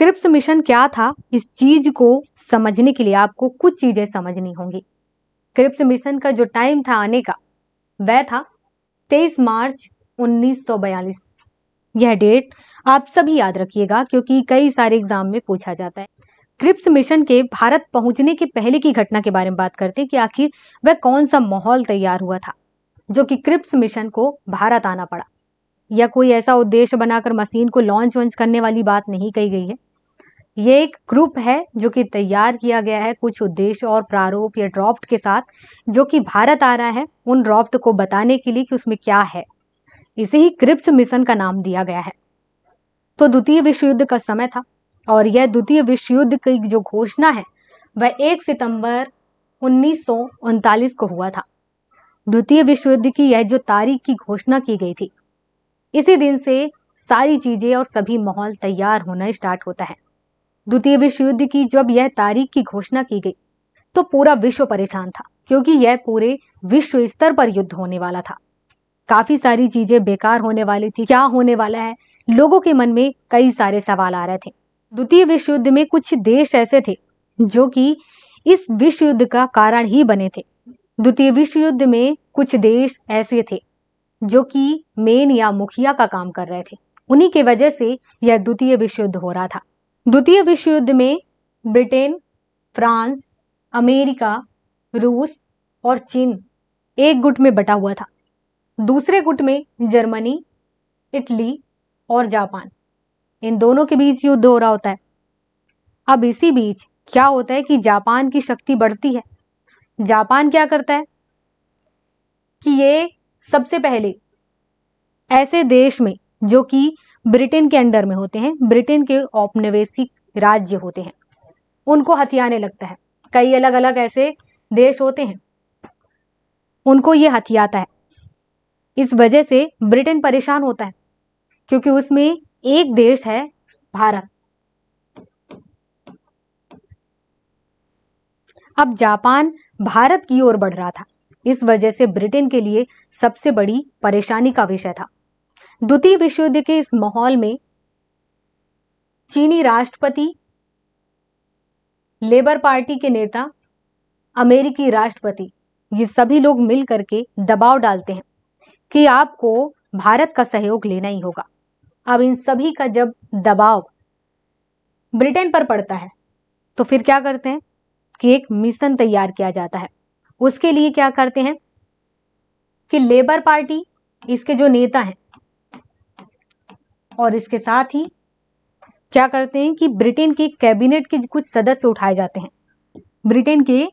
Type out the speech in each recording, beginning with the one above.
Cripps mission क्या था इस चीज को समझने के लिए आपको कुछ चीजें समझनी होंगी क्रिप्स मिशन का जो टाइम था आने का वह था 23 मार्च 1942 यह डेट आप सभी याद रखिएगा क्योंकि कई सारे एग्जाम में पूछा जाता है क्रिप्स मिशन के भारत पहुंचने के पहले की घटना के बारे में बात करते हैं कि आखिर वह कौन सा माहौल तैयार हुआ था जो कि क्रिप्स मिशन को भारत आना पड़ा या कोई ऐसा उद्देश्य बनाकर मशीन को लॉन्च वॉन्च करने वाली बात नहीं कही गई है ये एक ग्रुप है जो कि तैयार किया गया है कुछ उद्देश्य और प्रारूप या ड्राफ्ट के साथ जो कि भारत आ रहा है उन ड्राफ्ट को बताने के लिए कि उसमें क्या है इसे ही क्रिप्स मिशन का नाम दिया गया है तो द्वितीय विश्व युद्ध का समय था और यह द्वितीय विश्व युद्ध की जो घोषणा है वह एक सितंबर उन्नीस को हुआ था द्वितीय विश्व युद्ध की यह जो तारीख की घोषणा की गई थी इसी दिन से सारी चीजें और सभी माहौल तैयार होना स्टार्ट होता है द्वितीय विश्व युद्ध की जब यह तारीख की घोषणा की गई तो पूरा विश्व परेशान था क्योंकि यह पूरे विश्व स्तर पर युद्ध होने वाला था काफी सारी चीजें बेकार होने वाली थी क्या होने वाला है लोगों के मन में कई सारे सवाल आ रहे थे द्वितीय विश्व युद्ध में कुछ देश ऐसे थे जो कि इस विश्व युद्ध का कारण ही बने थे द्वितीय विश्व युद्ध में कुछ देश ऐसे थे जो कि मेन या मुखिया का काम कर रहे थे उन्हीं के वजह से यह द्वितीय विश्व युद्ध हो रहा था द्वितीय विश्व युद्ध में ब्रिटेन फ्रांस अमेरिका रूस और चीन एक गुट में बटा हुआ था दूसरे गुट में जर्मनी इटली और जापान इन दोनों के बीच युद्ध हो रहा होता है अब इसी बीच क्या होता है कि जापान की शक्ति बढ़ती है जापान क्या करता है कि ये सबसे पहले ऐसे देश में जो कि ब्रिटेन के अंडर में होते हैं ब्रिटेन के औपनिवेशिक राज्य होते हैं उनको हथियाने लगता है कई अलग अलग ऐसे देश होते हैं उनको ये हथियाता है इस वजह से ब्रिटेन परेशान होता है क्योंकि उसमें एक देश है भारत अब जापान भारत की ओर बढ़ रहा था इस वजह से ब्रिटेन के लिए सबसे बड़ी परेशानी का विषय था द्वितीय विश्व युद्ध के इस माहौल में चीनी राष्ट्रपति लेबर पार्टी के नेता अमेरिकी राष्ट्रपति ये सभी लोग मिल करके दबाव डालते हैं कि आपको भारत का सहयोग लेना ही होगा अब इन सभी का जब दबाव ब्रिटेन पर पड़ता है तो फिर क्या करते हैं कि एक मिशन तैयार किया जाता है उसके लिए क्या करते हैं कि लेबर पार्टी इसके जो नेता हैं और इसके साथ ही क्या करते हैं कि ब्रिटेन के कैबिनेट के कुछ सदस्य उठाए जाते हैं ब्रिटेन के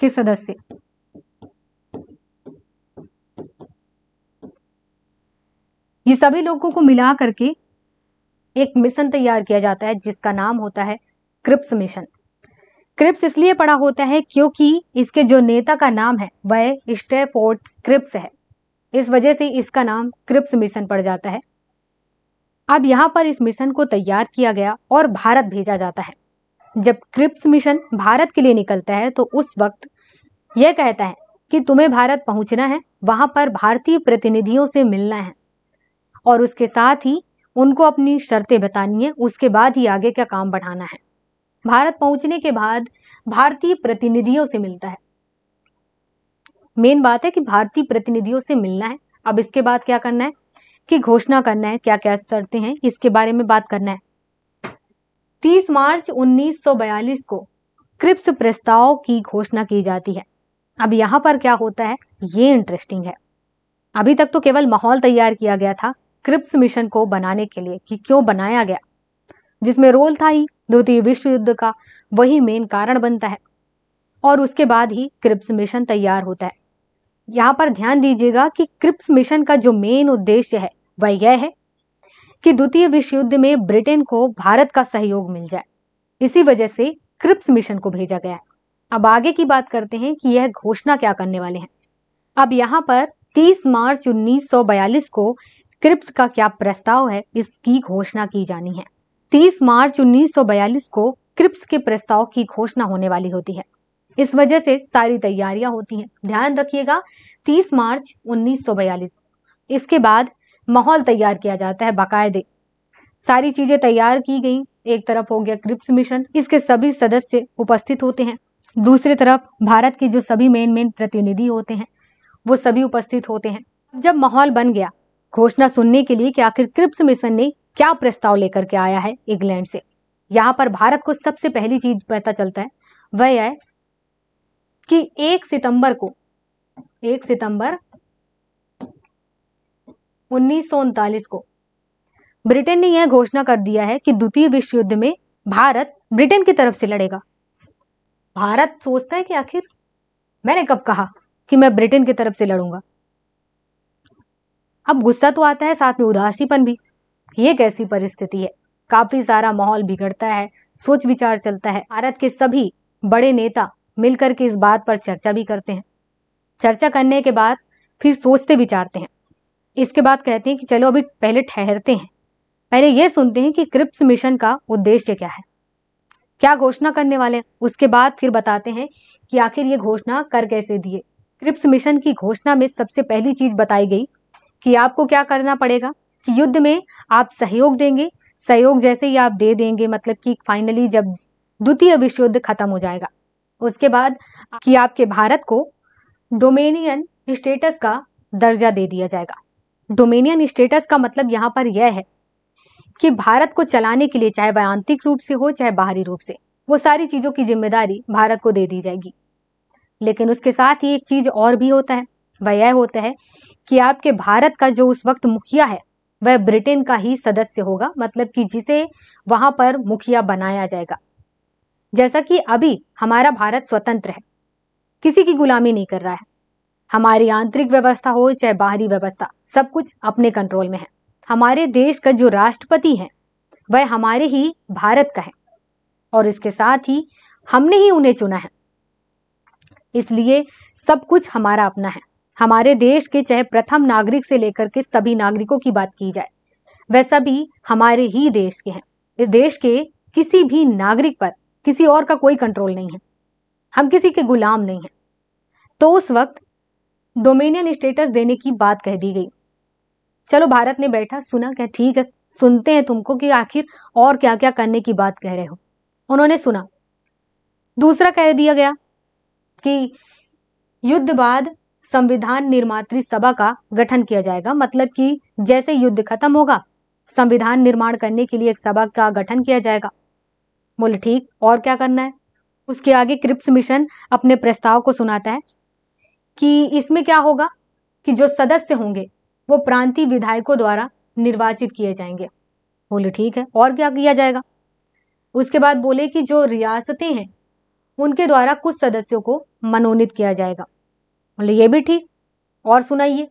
के सदस्य ये सभी लोगों को मिला करके एक मिशन तैयार किया जाता है जिसका नाम होता है क्रिप्स मिशन क्रिप्स इसलिए पड़ा होता है क्योंकि इसके जो नेता का नाम है वह स्टेफोर्ट क्रिप्स है इस वजह से इसका नाम क्रिप्स मिशन पड़ जाता है अब यहाँ पर इस मिशन को तैयार किया गया और भारत भेजा जाता है जब क्रिप्स मिशन भारत के लिए निकलता है तो उस वक्त यह कहता है कि तुम्हें भारत पहुंचना है वहां पर भारतीय प्रतिनिधियों से मिलना है और उसके साथ ही उनको अपनी शर्तें बतानी है उसके बाद ही आगे का काम बढ़ाना है भारत पहुंचने के बाद भारतीय प्रतिनिधियों से मिलता है मेन बात है कि भारतीय प्रतिनिधियों से मिलना है अब इसके बाद क्या करना है कि घोषणा करना है क्या क्या शर्तें हैं इसके बारे में बात करना है 30 मार्च 1942 को क्रिप्स प्रस्ताव की घोषणा की जाती है अब यहां पर क्या होता है ये इंटरेस्टिंग है अभी तक तो केवल माहौल तैयार किया गया था क्रिप्स मिशन को बनाने के लिए कि क्यों बनाया गया जिसमें रोल था ही द्वितीय विश्व युद्ध का वही मेन कारण बनता है और उसके बाद ही क्रिप्स मिशन तैयार होता है यहाँ पर ध्यान दीजिएगा कि क्रिप्स मिशन का जो मेन उद्देश्य है वह यह है कि द्वितीय विश्व युद्ध में ब्रिटेन को भारत का सहयोग मिल जाए इसी वजह से क्रिप्स मिशन को भेजा गया है अब आगे की बात करते हैं कि यह घोषणा क्या करने वाले हैं अब यहाँ पर 30 मार्च 1942 को क्रिप्स का क्या प्रस्ताव है इसकी घोषणा की जानी है 30 मार्च 1942 को क्रिप्स के प्रस्ताव की घोषणा होने वाली होती है इस वजह से सारी तैयारियां होती हैं ध्यान रखिएगा 30 मार्च 1942 इसके बाद माहौल तैयार किया जाता है बाकायदे सारी चीजें तैयार की गई एक तरफ हो गया क्रिप्स मिशन इसके सभी सदस्य उपस्थित होते हैं दूसरी तरफ भारत के जो सभी मेन मेन प्रतिनिधि होते हैं वो सभी उपस्थित होते हैं जब माहौल बन गया घोषणा सुनने के लिए कि आखिर क्रिप्स मिशन ने क्या प्रस्ताव लेकर के आया है इंग्लैंड से यहां पर भारत को सबसे पहली चीज पता चलता है वह है कि एक सितंबर को एक सितंबर उन्नीस को ब्रिटेन ने यह घोषणा कर दिया है कि द्वितीय विश्व युद्ध में भारत ब्रिटेन की तरफ से लड़ेगा भारत सोचता है कि आखिर मैंने कब कहा कि मैं ब्रिटेन की तरफ से लड़ूंगा अब गुस्सा तो आता है साथ में उदासीपन भी ये कैसी परिस्थिति है काफी सारा माहौल बिगड़ता है सोच विचार चलता है भारत के सभी बड़े नेता मिलकर के इस बात पर चर्चा भी करते हैं चर्चा करने के बाद फिर सोचते विचारते हैं इसके बाद कहते हैं कि चलो अभी पहले ठहरते हैं पहले ये सुनते हैं कि क्रिप्स मिशन का उद्देश्य क्या है क्या घोषणा करने वाले हैं उसके बाद फिर बताते हैं कि आखिर ये घोषणा कर कैसे दिए क्रिप्स मिशन की घोषणा में सबसे पहली चीज बताई गई कि आपको क्या करना पड़ेगा कि युद्ध में आप सहयोग देंगे सहयोग जैसे ही आप दे देंगे मतलब कि फाइनली जब द्वितीय विश्व युद्ध खत्म हो जाएगा उसके बाद कि आपके भारत को डोमेनियन स्टेटस का दर्जा दे दिया जाएगा डोमेनियन स्टेटस का मतलब यहाँ पर यह है कि भारत को चलाने के लिए चाहे वह आंतरिक रूप से हो चाहे बाहरी रूप से वो सारी चीज़ों की जिम्मेदारी भारत को दे दी जाएगी लेकिन उसके साथ ही एक चीज़ और भी होता है वह यह होता है कि आपके भारत का जो उस वक्त मुखिया है वह ब्रिटेन का ही सदस्य होगा मतलब कि जिसे वहां पर मुखिया बनाया जाएगा जैसा कि अभी हमारा भारत स्वतंत्र है किसी की गुलामी नहीं कर रहा है हमारी आंतरिक व्यवस्था हो चाहे बाहरी व्यवस्था सब कुछ अपने कंट्रोल में है हमारे देश का जो राष्ट्रपति है वह हमारे ही भारत का है और इसके साथ ही हमने ही उन्हें चुना है इसलिए सब कुछ हमारा अपना है हमारे देश के चाहे प्रथम नागरिक से लेकर के सभी नागरिकों की बात की जाए वह सभी हमारे ही देश के हैं इस देश के किसी भी नागरिक पर किसी और का कोई कंट्रोल नहीं है हम किसी के गुलाम नहीं हैं तो उस वक्त डोमेनियन स्टेटस देने की बात कह दी गई चलो भारत ने बैठा सुना क्या ठीक है सुनते हैं तुमको कि आखिर और क्या क्या करने की बात कह रहे हो उन्होंने सुना दूसरा कह दिया गया कि युद्ध बाद संविधान निर्मात्री सभा का गठन किया जाएगा मतलब कि जैसे युद्ध खत्म होगा संविधान निर्माण करने के लिए एक सभा का गठन किया जाएगा बोले ठीक और क्या करना है उसके आगे क्रिप्स मिशन अपने प्रस्ताव को सुनाता है कि इसमें क्या होगा कि जो सदस्य होंगे वो प्रांतीय विधायकों द्वारा निर्वाचित किए जाएंगे बोले ठीक है और क्या किया जाएगा उसके बाद बोले कि जो रियासतें हैं उनके द्वारा कुछ सदस्यों को मनोनीत किया जाएगा बोले ये भी ठीक और सुनाइए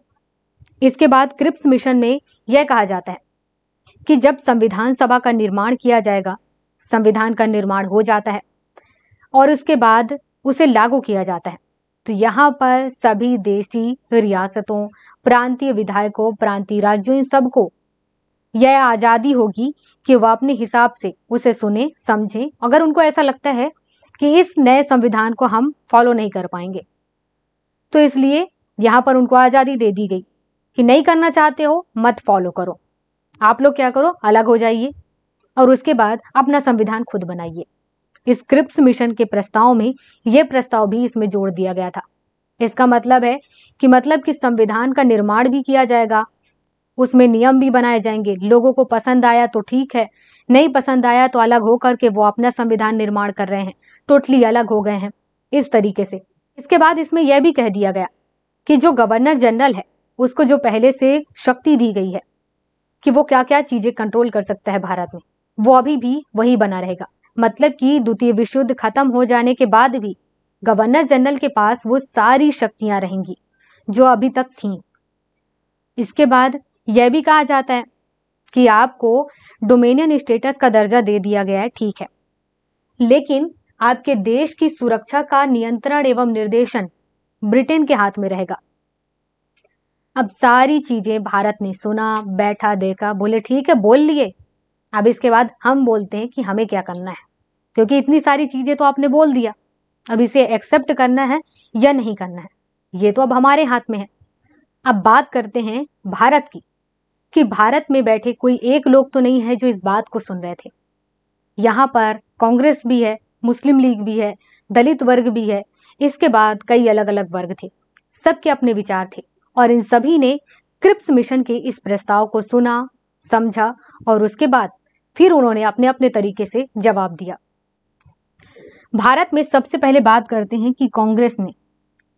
इसके बाद क्रिप्स मिशन में यह कहा जाता है कि जब संविधान सभा का निर्माण किया जाएगा संविधान का निर्माण हो जाता है और उसके बाद उसे लागू किया जाता है तो यहाँ पर सभी देशी रियासतों प्रांतीय विधायकों प्रांतीय राज्यों इन सबको यह आज़ादी होगी कि वह अपने हिसाब से उसे सुने समझें अगर उनको ऐसा लगता है कि इस नए संविधान को हम फॉलो नहीं कर पाएंगे तो इसलिए यहां पर उनको आज़ादी दे दी गई कि नहीं करना चाहते हो मत फॉलो करो आप लोग क्या करो अलग हो जाइए और उसके बाद अपना संविधान खुद बनाइए इस क्रिप्स मिशन के प्रस्ताव में यह प्रस्ताव भी इसमें जोड़ दिया गया था इसका मतलब है कि मतलब कि संविधान का निर्माण भी किया जाएगा उसमें नियम भी बनाए जाएंगे लोगों को पसंद आया तो ठीक है नहीं पसंद आया तो अलग होकर के वो अपना संविधान निर्माण कर रहे हैं टोटली अलग हो गए हैं इस तरीके से इसके बाद इसमें यह भी कह दिया गया कि जो गवर्नर जनरल है उसको जो पहले से शक्ति दी गई है कि वो क्या क्या चीजें कंट्रोल कर सकता है भारत में वो अभी भी वही बना रहेगा मतलब कि द्वितीय विश्व युद्ध खत्म हो जाने के बाद भी गवर्नर जनरल के पास वो सारी शक्तियां रहेंगी जो अभी तक थी इसके बाद यह भी कहा जाता है कि आपको डोमेनियन स्टेटस का दर्जा दे दिया गया है ठीक है लेकिन आपके देश की सुरक्षा का नियंत्रण एवं निर्देशन ब्रिटेन के हाथ में रहेगा अब सारी चीजें भारत ने सुना बैठा देखा बोले ठीक है बोल लिए अब इसके बाद हम बोलते हैं कि हमें क्या करना है क्योंकि इतनी सारी चीजें तो आपने बोल दिया अब इसे एक्सेप्ट करना है या नहीं करना है ये तो अब हमारे हाथ में है अब बात करते हैं भारत की कि भारत में बैठे कोई एक लोग तो नहीं है जो इस बात को सुन रहे थे यहां पर कांग्रेस भी है मुस्लिम लीग भी है दलित वर्ग भी है इसके बाद कई अलग अलग वर्ग थे सबके अपने विचार थे और इन सभी ने क्रिप्स मिशन के इस प्रस्ताव को सुना समझा और उसके बाद फिर उन्होंने अपने अपने तरीके से जवाब दिया भारत में सबसे पहले बात करते हैं कि कांग्रेस ने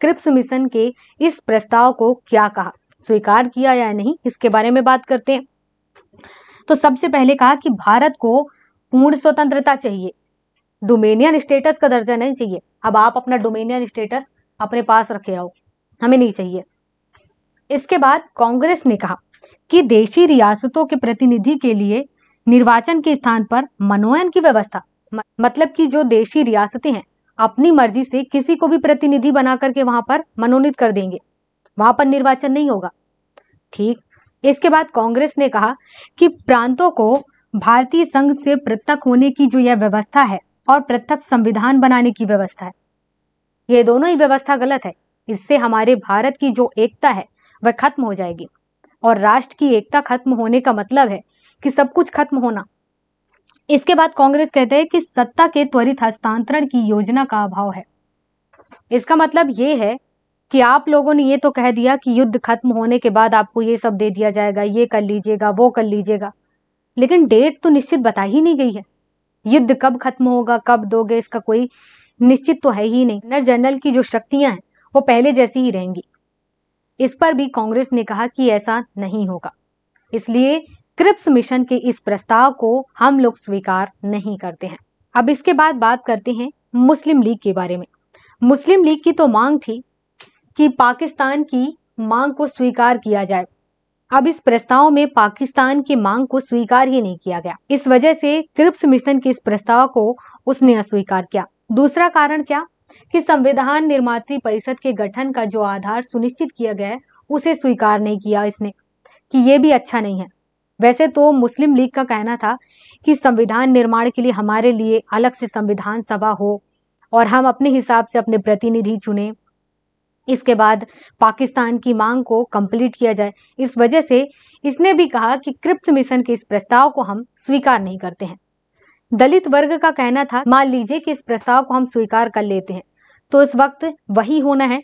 क्रिप्स मिशन के इस प्रस्ताव को क्या कहा स्वीकार किया या नहीं इसके बारे में बात करते हैं तो सबसे पहले कहा कि भारत को पूर्ण स्वतंत्रता चाहिए डोमेनियन स्टेटस का दर्जा नहीं चाहिए अब आप अपना डोमेनियन स्टेटस अपने पास रखे रहो हमें नहीं चाहिए इसके बाद कांग्रेस ने कहा कि देशी रियासतों के प्रतिनिधि के लिए निर्वाचन के स्थान पर मनोनयन की व्यवस्था मतलब कि जो देशी रियासतें हैं अपनी मर्जी से किसी को भी प्रतिनिधि बना करके वहां पर मनोनीत कर देंगे वहां पर निर्वाचन नहीं होगा ठीक इसके बाद कांग्रेस ने कहा कि प्रांतों को भारतीय संघ से पृथक होने की जो यह व्यवस्था है और पृथक संविधान बनाने की व्यवस्था है ये दोनों ही व्यवस्था गलत है इससे हमारे भारत की जो एकता है वह खत्म हो जाएगी और राष्ट्र की एकता खत्म होने का मतलब है कि सब कुछ खत्म होना इसके बाद कांग्रेस कहते हैं कि सत्ता के त्वरित हस्तांतरण की योजना का अभाव है इसका मतलब ये है कि आप लोगों ने ये तो कह दिया कि युद्ध खत्म होने के बाद आपको ये सब दे दिया जाएगा ये कर लीजिएगा वो कर लीजिएगा लेकिन डेट तो निश्चित बता ही नहीं गई है युद्ध कब खत्म होगा कब दोगे इसका कोई निश्चित तो है ही नहीं गवर्नर जनरल की जो शक्तियां हैं वो पहले जैसी ही रहेंगी इस पर भी कांग्रेस ने कहा कि ऐसा नहीं होगा इसलिए क्रिप्स मिशन के इस प्रस्ताव को हम लोग स्वीकार नहीं करते हैं अब इसके बाद बात करते हैं मुस्लिम लीग के बारे में मुस्लिम लीग की तो मांग थी कि पाकिस्तान की मांग को स्वीकार किया जाए अब इस प्रस्ताव में पाकिस्तान की मांग को स्वीकार ही नहीं किया गया इस वजह से क्रिप्स मिशन के इस प्रस्ताव को उसने अस्वीकार किया दूसरा कारण क्या कि संविधान निर्मात्री परिषद के गठन का जो आधार सुनिश्चित किया गया है उसे स्वीकार नहीं किया इसने कि ये भी अच्छा नहीं है वैसे तो मुस्लिम लीग का कहना था कि संविधान निर्माण के लिए हमारे लिए अलग से संविधान सभा हो और हम अपने हिसाब से अपने प्रतिनिधि चुने इसके बाद पाकिस्तान की मांग को कंप्लीट किया जाए इस वजह से इसने भी कहा कि क्रिप्ट मिशन के इस प्रस्ताव को हम स्वीकार नहीं करते हैं दलित वर्ग का कहना था मान लीजिए कि इस प्रस्ताव को हम स्वीकार कर लेते हैं तो इस वक्त वही होना है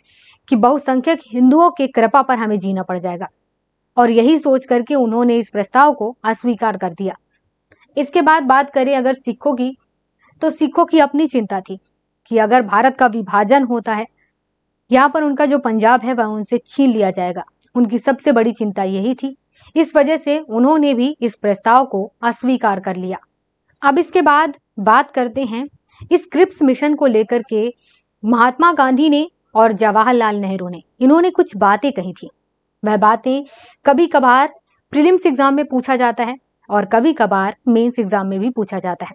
कि बहुसंख्यक हिंदुओं के कृपा पर हमें जीना पड़ जाएगा और यही सोच करके उन्होंने इस प्रस्ताव को अस्वीकार कर दिया इसके बाद बात करें अगर सिखों की तो सिखों की अपनी चिंता थी कि अगर भारत का विभाजन होता है यहाँ पर उनका जो पंजाब है वह उनसे छीन लिया जाएगा उनकी सबसे बड़ी चिंता यही थी इस वजह से उन्होंने भी इस प्रस्ताव को अस्वीकार कर लिया अब इसके बाद बात करते हैं इस क्रिप्स मिशन को लेकर के महात्मा गांधी ने और जवाहरलाल नेहरू ने इन्होंने कुछ बातें कही थी वह बातें कभी कभार प्रिलिम्स एग्जाम में पूछा जाता है और कभी कभार मेंस एग्जाम में भी पूछा जाता है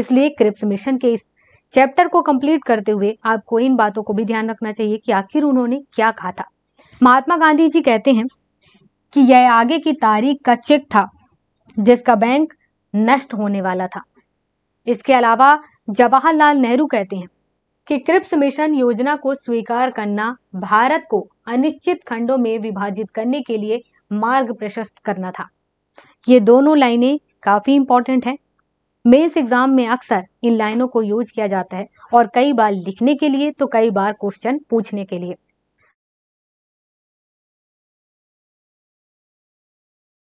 इसलिए क्रिप्स मिशन के इस चैप्टर को कंप्लीट करते हुए आपको इन बातों को भी ध्यान रखना चाहिए कि आखिर उन्होंने क्या कहा था महात्मा गांधी जी कहते हैं कि यह आगे की तारीख का चेक था जिसका बैंक नष्ट होने वाला था इसके अलावा जवाहरलाल नेहरू कहते हैं कि क्रिप्स मिशन योजना को स्वीकार करना भारत को अनिश्चित खंडों में विभाजित करने के लिए मार्ग प्रशस्त करना था ये दोनों लाइनें काफी इंपॉर्टेंट हैं मेंस एग्जाम में अक्सर इन लाइनों को यूज किया जाता है और कई बार लिखने के लिए तो कई बार क्वेश्चन पूछने के लिए